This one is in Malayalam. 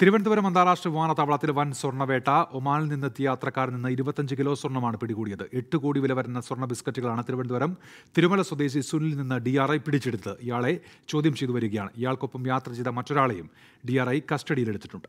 തിരുവനന്തപുരം അന്താരാഷ്ട്ര വിമാനത്താവളത്തിൽ വൻ സ്വർണ്ണവേട്ട ഒമാനിൽ നിന്നെത്തിയ യാത്രക്കാരിൽ നിന്ന് ഇരുപത്തഞ്ച് കിലോ സ്വർണ്ണമാണ് പിടികൂടിയത് എട്ട് കോടി വില വരുന്ന സ്വർണ്ണ ബിസ്ക്കറ്റുകളാണ് തിരുവനന്തപുരം തിരുമല സ്വദേശി സുനിൽ നിന്ന് ഡി ആർ ഐ പിടിച്ചെടുത്ത് ഇയാളെ ചോദ്യം ചെയ്തു വരികയാണ് ഇയാൾക്കൊപ്പം യാത്ര ചെയ്ത മറ്റൊരാളെയും ഡി ആർ ഐ കസ്റ്റഡിയിലെടുത്തിട്ടുണ്ട്